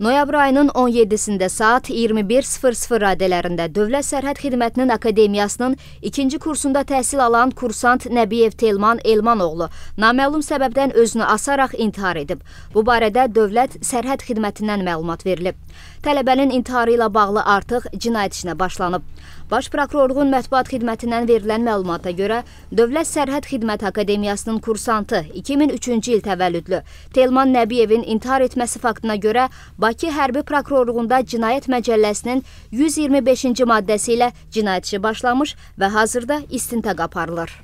Noyabr ayının 17-də saat 21:00 radələrində Dövlət Sərhəd Xidmətinin Akademiyasının 2-ci kursunda təhsil alan kursant Nəbiyev Telman Elmanoğlu naməlum səbəbdən özünü asaraq intihar edib. Bu barədə Dövlət Sərhəd Xidmətindən məlumat verilib. Tələbənin intiharı ilə bağlı artıq cinayət işinə başlanıb. Baş prokurorluğun mətbuat xidmətindən verilən məlumata görə Dövlət Sərhəd Xidmət Akademiyasının kursantı 2003-cü il təvəllüdlü Telman Nəbiyevin intihar etməsi faktına görə Bakı Hərbi Prokurorluğunda Cinayət Məcəlləsinin 125-ci maddəsi ilə cinayət işi başlamış və hazırda istintaq aparılır.